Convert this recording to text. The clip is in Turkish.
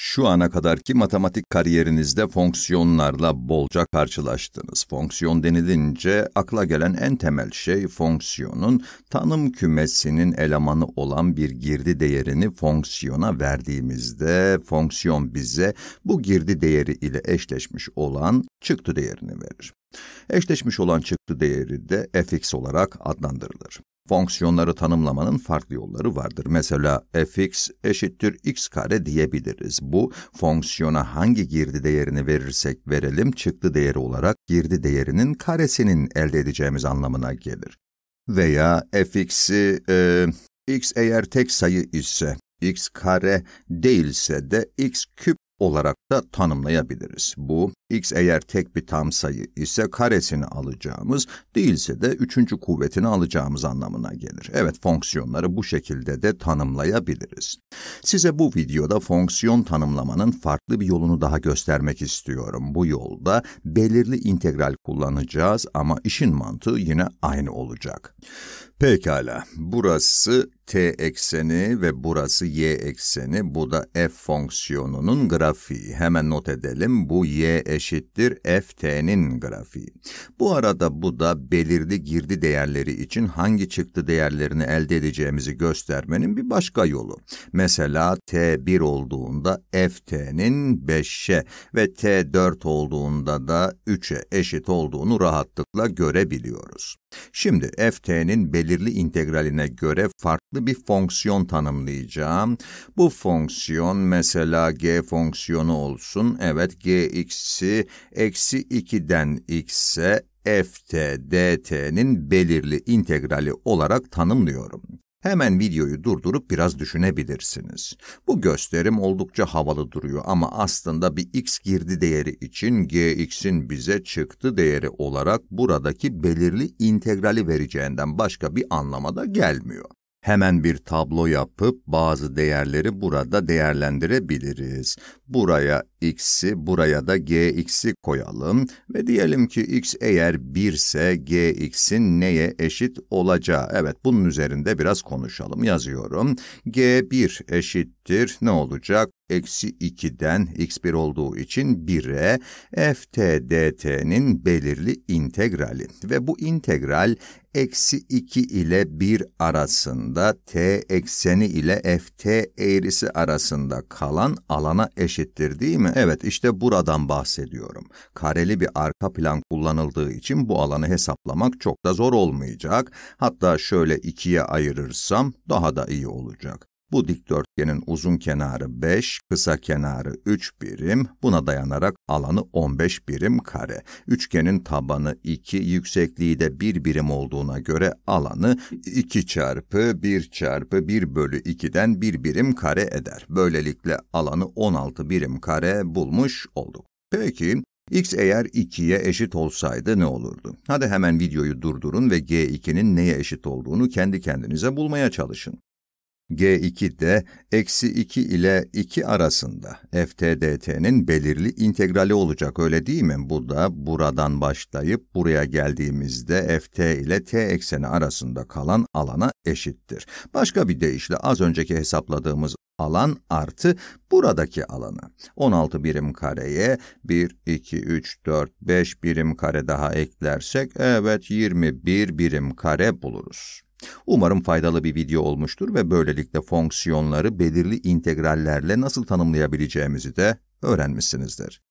Şu ana kadarki matematik kariyerinizde fonksiyonlarla bolca karşılaştınız. Fonksiyon denilince akla gelen en temel şey fonksiyonun tanım kümesinin elemanı olan bir girdi değerini fonksiyona verdiğimizde fonksiyon bize bu girdi değeri ile eşleşmiş olan çıktı değerini verir. Eşleşmiş olan çıktı değeri de fx olarak adlandırılır. Fonksiyonları tanımlamanın farklı yolları vardır. Mesela fx eşittir x kare diyebiliriz. Bu fonksiyona hangi girdi değerini verirsek verelim çıktı değeri olarak girdi değerinin karesinin elde edeceğimiz anlamına gelir. Veya fx'i e, x eğer tek sayı ise x kare değilse de x küp olarak da tanımlayabiliriz. Bu x eğer tek bir tam sayı ise karesini alacağımız, değilse de üçüncü kuvvetini alacağımız anlamına gelir. Evet, fonksiyonları bu şekilde de tanımlayabiliriz. Size bu videoda fonksiyon tanımlamanın farklı bir yolunu daha göstermek istiyorum. Bu yolda belirli integral kullanacağız ama işin mantığı yine aynı olacak. Pekala, burası t ekseni ve burası y ekseni. Bu da f fonksiyonunun grafiği. Hemen not edelim. Bu y eşittir f t'nin grafiği. Bu arada bu da belirli girdi değerleri için hangi çıktı değerlerini elde edeceğimizi göstermenin bir başka yolu. Mesela t 1 olduğunda f t'nin 5'e ve t 4 olduğunda da 3'e eşit olduğunu rahatlıkla görebiliyoruz. Şimdi f t'nin belirli integraline göre farklı farklı bir fonksiyon tanımlayacağım. Bu fonksiyon mesela g fonksiyonu olsun. Evet gx'i eksi 2'den x'e ft dt'nin belirli integrali olarak tanımlıyorum. Hemen videoyu durdurup biraz düşünebilirsiniz. Bu gösterim oldukça havalı duruyor ama aslında bir x girdi değeri için gx'in bize çıktı değeri olarak buradaki belirli integrali vereceğinden başka bir anlama gelmiyor. Hemen bir tablo yapıp bazı değerleri burada değerlendirebiliriz. Buraya x'i, buraya da gx'i koyalım ve diyelim ki x eğer 1 ise gx'in neye eşit olacağı. Evet, bunun üzerinde biraz konuşalım. Yazıyorum. g1 eşittir ne olacak? eksi 2'den x1 olduğu için 1'e ft dt'nin belirli integrali ve bu integral eksi 2 ile 1 arasında t ekseni ile ft eğrisi arasında kalan alana eşittir değil mi? Evet işte buradan bahsediyorum. Kareli bir arka plan kullanıldığı için bu alanı hesaplamak çok da zor olmayacak. Hatta şöyle 2'ye ayırırsam daha da iyi olacak. Bu dikdörtgenin uzun kenarı 5, kısa kenarı 3 birim, buna dayanarak alanı 15 birim kare. Üçgenin tabanı 2, yüksekliği de 1 birim olduğuna göre alanı 2 çarpı 1 çarpı 1 bölü 2'den 1 birim kare eder. Böylelikle alanı 16 birim kare bulmuş olduk. Peki, x eğer 2'ye eşit olsaydı ne olurdu? Hadi hemen videoyu durdurun ve g2'nin neye eşit olduğunu kendi kendinize bulmaya çalışın. G2 de eksi 2 ile 2 arasında ftdt'nin belirli integrali olacak öyle değil mi? Bu da buradan başlayıp buraya geldiğimizde ft ile t ekseni arasında kalan alana eşittir. Başka bir deyişle az önceki hesapladığımız alan artı buradaki alanı. 16 birim kareye 1, 2, 3, 4, 5 birim kare daha eklersek evet 21 birim kare buluruz. Umarım faydalı bir video olmuştur ve böylelikle fonksiyonları belirli integrallerle nasıl tanımlayabileceğimizi de öğrenmişsinizdir.